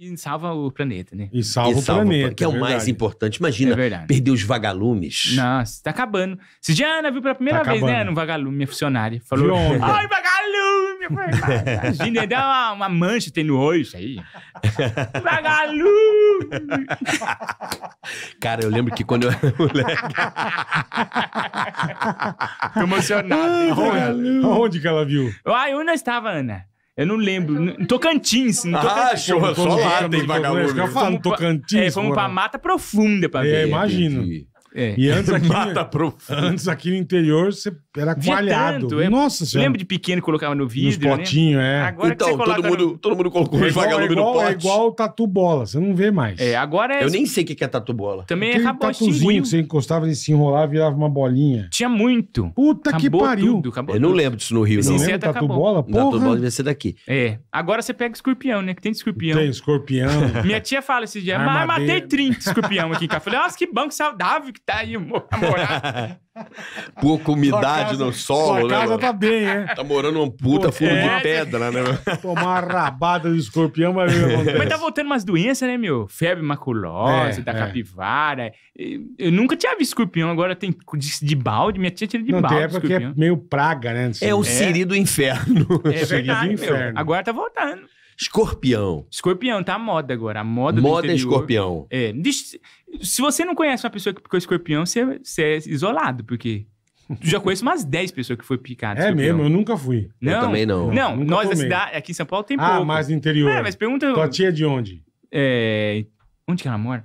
E salva o planeta, né? E salva, e salva o planeta. É que é, é o mais importante. Imagina, é perder os vagalumes. Nossa, tá acabando. Se Diana viu pela primeira tá vez, né, acabando. né? No um vagalume, funcionário funcionária. Falou, ai, vagalume! Imagina, dá uma, uma mancha tem no olho isso aí. vagalume! Cara, eu lembro que quando eu era moleque... Tô emocionado. Ai, onde, que ela viu? Ah, onde não estava, Ana. Eu não lembro. Tocantins. não? Ah, show, só lá tem é? vagabundo. É? Eu falo, Tocantins. É, fomos pra mata profunda pra É, ver. imagino. É. E antes aqui, Mata Antes aqui no interior você era Via coalhado. Tanto, é. Nossa senhora. Lembra de pequeno colocava no vidro? Nos né? potinhos, né? é. Agora então, todo, mundo, no... todo mundo colocou é igual, é igual, no pote. É igual tatu bola, você não vê mais. É, agora é... Eu assim. nem sei o que é tatu bola. Também é Aquele é tatuzinho que você encostava e se enrolava virava uma bolinha. Tinha muito. Puta acabou que pariu. Tudo, acabou Eu não lembro disso no Rio, não. Não lembro tatu bola? Porra. Tatu bola devia ser daqui. É. Agora você pega escorpião, né? Que tem de escorpião. Tem escorpião. Minha tia fala esses dias, mas matei 30 escorpião aqui em casa. Falei, nossa, que banco saudável que que tá aí morando Pouca umidade casa, no solo, né? A casa né, tá bem, é. Tá morando uma puta fundo é. de pedra, né? Tomar uma rabada de escorpião, mas... mas tá voltando umas doenças, né, meu? Febre maculosa, é, da é. capivara. Eu nunca tinha visto escorpião, agora tem de, de balde. Minha tia tira de Não, balde tem época escorpião. que é meio praga, né? Assim. É o assim, siri né? do inferno. É verdade, do inferno. Meu. Agora tá voltando. Escorpião. Escorpião, tá a moda agora. A moda, moda do é interior. escorpião. É. Se você não conhece uma pessoa que picou escorpião, você, você é isolado, porque. Eu já conheço umas 10 pessoas que foram picadas. É escorpião. mesmo, eu nunca fui. Não, eu também não. Não, nunca nós da cidade, aqui em São Paulo tem ah, pouco. Ah, mais no interior. É, mas pergunta. Tua tia é de onde? É. Onde que ela mora?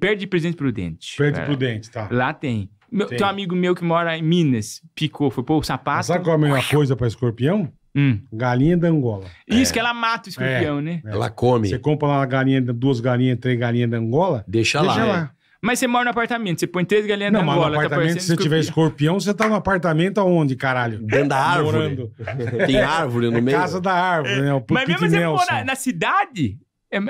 Perto de Presidente Prudente. Perto de Prudente, tá. Lá tem. Meu, tem. tem um amigo meu que mora em Minas, picou, foi pôr o sapato. Mas sabe qual é a melhor coisa pra escorpião? Hum. Galinha da Angola. Isso, que é. ela mata o escorpião, é. né? É. Ela come. Você compra lá galinha, duas galinhas, três galinhas da Angola. Deixa, deixa lá. lá. Mas você mora no apartamento, você põe três galinhas não, Angola? Não, tá no apartamento, tá se você tiver escorpião, você tá no apartamento aonde, caralho? Dentro da árvore. Morando. Tem árvore no é meio. casa da árvore, né? O mas mesmo você Nelson. na cidade,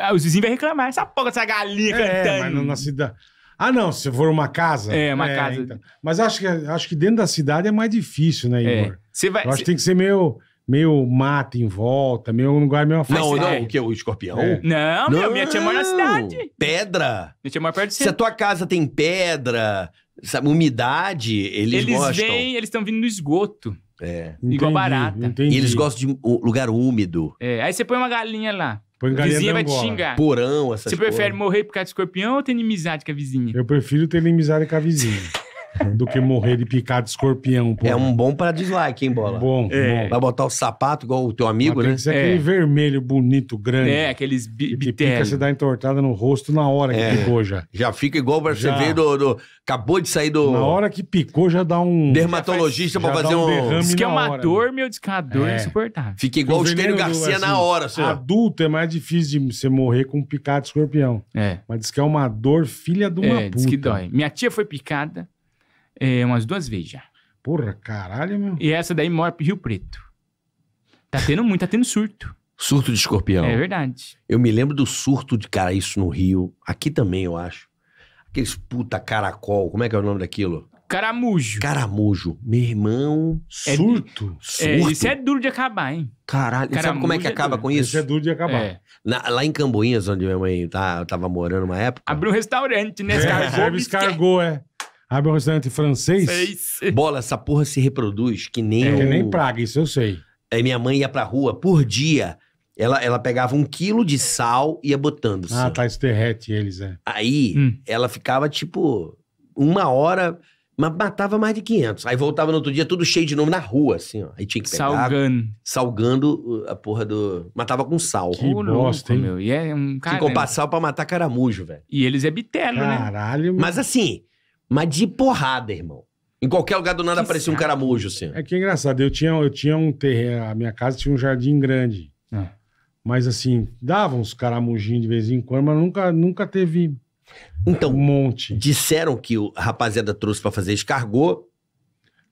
ah, os vizinhos vão reclamar. Essa porra dessa galinha é, cantando. mas na cidade... Ah, não, se for uma casa. É, uma é, casa. Então. Mas acho que, acho que dentro da cidade é mais difícil, né, Igor? É. Vai, Eu acho que tem que ser meio meio mato em volta, meio um lugar meio afastado. Não, não, o que? O escorpião? É. Não, meu, minha tia mora na cidade. Pedra? Minha tia mora perto de Se a tua casa tem pedra, sabe, umidade, eles, eles gostam. Vêm, eles estão vindo no esgoto. É. Entendi, igual barata. Entendi. E eles gostam de lugar úmido. É, aí você põe uma galinha lá. Põe galinha vizinha vai te xingar. Porão, essas Você prefere porra. morrer por causa de escorpião ou ter inimizade com a vizinha? Eu prefiro ter inimizade com a vizinha. do que morrer de picar de escorpião. É um bom para dislike, hein, bola? Bom, é. bom. Vai botar o sapato igual o teu amigo, Mas né? Tem que ser é. aquele vermelho bonito, grande. É, aqueles bi que pica, você dá entortada no rosto na hora que é. picou já. Já fica igual pra você ver do, do, Acabou de sair do. Na hora que picou, já dá um. Dermatologista faz... pra fazer um. um... É uma hora, né? meu descador é. insuportável. Fica igual o Estênio Garcia assim, na hora, senhor. Assim, Adulto é mais difícil de você morrer com picar de escorpião. É. Mas diz que é uma dor filha de uma é, puta. Diz que dói. Minha tia foi picada é, umas duas vezes já. Porra, caralho, meu. E essa daí mora pro Rio Preto. Tá tendo muito, tá tendo surto. Surto de escorpião. É verdade. Eu me lembro do surto de, cara, isso no Rio. Aqui também, eu acho. Aqueles puta caracol. Como é que é o nome daquilo? Caramujo. Caramujo. Meu irmão. É, surto. É, surto. isso é duro de acabar, hein? Caralho. Caramujo sabe como é que é acaba é com isso? Isso é duro de acabar. É. Na, lá em Camboinhas, onde minha mãe tá, tava morando uma época. Abriu um restaurante, né? É, escargou. É, escargou, é. Abre um restaurante francês. Bola, essa porra se reproduz que nem. É, o... que nem praga, isso eu sei. Aí é, minha mãe ia pra rua por dia. Ela, ela pegava um quilo de sal e ia botando. Ah, assim. tá, isso derrete eles, é. Aí hum. ela ficava tipo uma hora, mas matava mais de 500. Aí voltava no outro dia tudo cheio de novo na rua, assim, ó. Aí tinha que pegar. Salgando. Salgando a porra do. Matava com sal. Que oh, bosta, hein? Meu. E é um cara. Ficou né? pra sal pra matar caramujo, velho. E eles é bitelo, né? Caralho, Mas assim. Mas de porrada, irmão. Em qualquer lugar do nada que aparecia um caramujo, assim. É que é engraçado, eu tinha, eu tinha um terreno, a minha casa tinha um jardim grande. Ah. Mas assim, davam uns caramujinhos de vez em quando, mas nunca, nunca teve então, um monte. Disseram que o rapaziada trouxe para fazer escargot.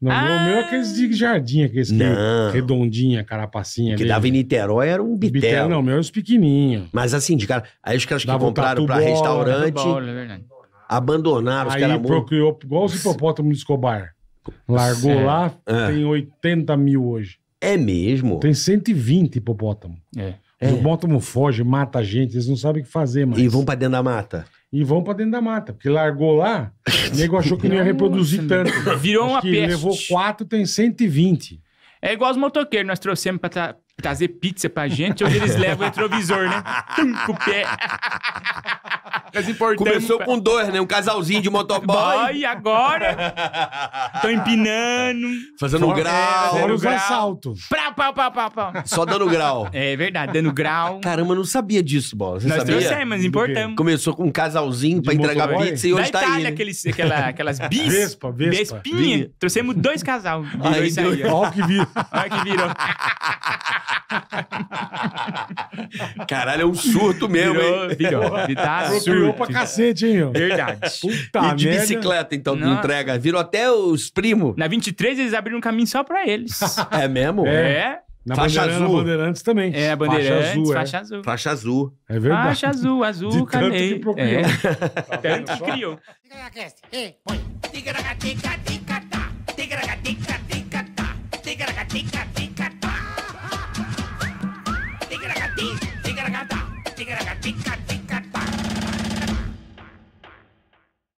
Não, ah. o meu é ah. aqueles de jardim, aqueles que redondinha, carapacinha. O que dava em Niterói era um bitel. não, o meu é os pequenininhos. Mas assim, de cara, aí os caras que Dava compraram para restaurante. Bola, é verdade. Abandonaram os Aí caras. procurou, igual os hipopótamos de Escobar. Largou Sério? lá, É. tem 80 mil hoje. É mesmo? Tem 120 hipopótamos é. é. O Os hipopótamo foge, mata a gente, eles não sabem o que fazer mais. E vão pra dentro da mata. E vão pra dentro da mata, porque largou lá, o nego achou que não ia reproduzir tanto. Virou Acho uma que peste. levou 4, tem 120. É igual os motoqueiros, nós trouxemos pra tra- trazer pizza pra gente, onde eles levam o retrovisor, né? Tum, com o pé marcas importantes. Começou com dois, né? Um casalzinho de motoboy. Boy, agora. Tô empinando. Fazendo Fora, grau. É, fora os grau. assaltos. Pra, pá, pá, pá, pá. Só dando grau. É verdade, dando grau. Caramba, eu não sabia disso, Bola. Você Nós sabia? mas importamos. Começou com um casalzinho de pra entregar motoboy? pizza e hoje tá Itália, aí. Né? Aqueles, aquela, aquelas bis. Vespa, vespa. Vespinha. Vinha. Trouxemos dois casal. Virou aí, isso aí. Olha o que virou. Olha o que virou. Caralho, é um surto mesmo, virou, hein? Virou, virou. Tá surto. Ganhou pra cacete, hein? Verdade. Puta E de merda. bicicleta, então, de entrega. Virou até os primos. Na 23 eles abriram um caminho só pra eles. É mesmo? É, é. Na Faixa azul. na Bandeirantes também. é, a Bandeirantes, faixa azul. É. Faixa azul. Faixa azul. É, verdade. Faixa azul, azul, De tanto que procurou. É, Tá, tá tanto que só? criou. Ticaracatica, ticatá. Ticaracatica, ticatá. Ticaracatica,